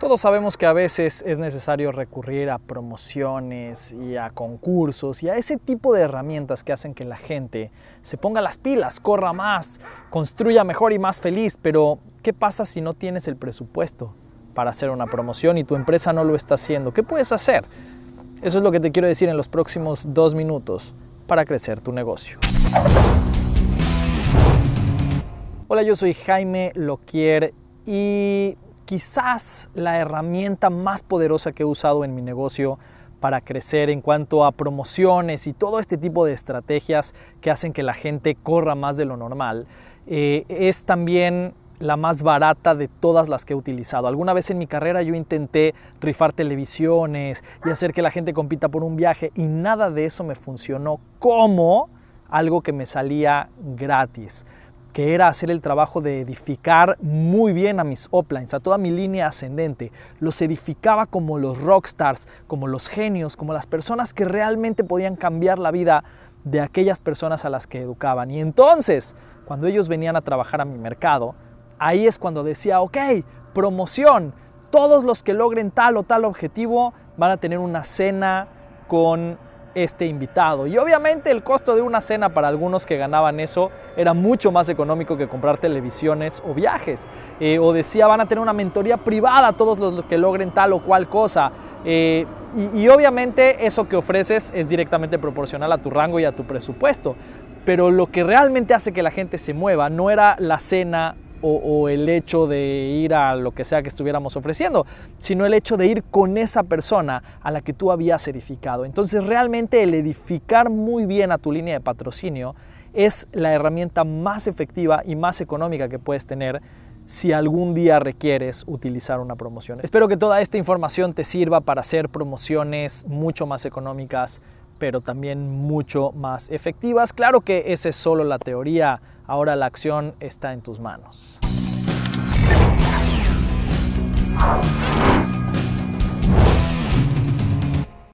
Todos sabemos que a veces es necesario recurrir a promociones y a concursos y a ese tipo de herramientas que hacen que la gente se ponga las pilas, corra más, construya mejor y más feliz, pero ¿qué pasa si no tienes el presupuesto para hacer una promoción y tu empresa no lo está haciendo? ¿Qué puedes hacer? Eso es lo que te quiero decir en los próximos dos minutos para crecer tu negocio. Hola, yo soy Jaime Loquier y quizás la herramienta más poderosa que he usado en mi negocio para crecer en cuanto a promociones y todo este tipo de estrategias que hacen que la gente corra más de lo normal. Eh, es también la más barata de todas las que he utilizado. Alguna vez en mi carrera yo intenté rifar televisiones y hacer que la gente compita por un viaje y nada de eso me funcionó como algo que me salía gratis que era hacer el trabajo de edificar muy bien a mis uplines, a toda mi línea ascendente. Los edificaba como los rockstars, como los genios, como las personas que realmente podían cambiar la vida de aquellas personas a las que educaban. Y entonces, cuando ellos venían a trabajar a mi mercado, ahí es cuando decía, ok, promoción, todos los que logren tal o tal objetivo van a tener una cena con este invitado. Y obviamente el costo de una cena para algunos que ganaban eso era mucho más económico que comprar televisiones o viajes. Eh, o decía, van a tener una mentoría privada todos los que logren tal o cual cosa. Eh, y obviamente eso que ofreces es directamente proporcional a tu rango y a tu presupuesto. Pero lo que realmente hace que la gente se mueva no era la cena o, el hecho de ir a lo que sea que estuviéramos ofreciendo, sino el hecho de ir con esa persona a la que tú habías edificado. Entonces realmente el edificar muy bien a tu línea de patrocinio es la herramienta más efectiva y más económica que puedes tener si algún día requieres utilizar una promoción. Espero que toda esta información te sirva para hacer promociones mucho más económicas pero también mucho más efectivas. Claro que esa es solo la teoría, ahora la acción está en tus manos.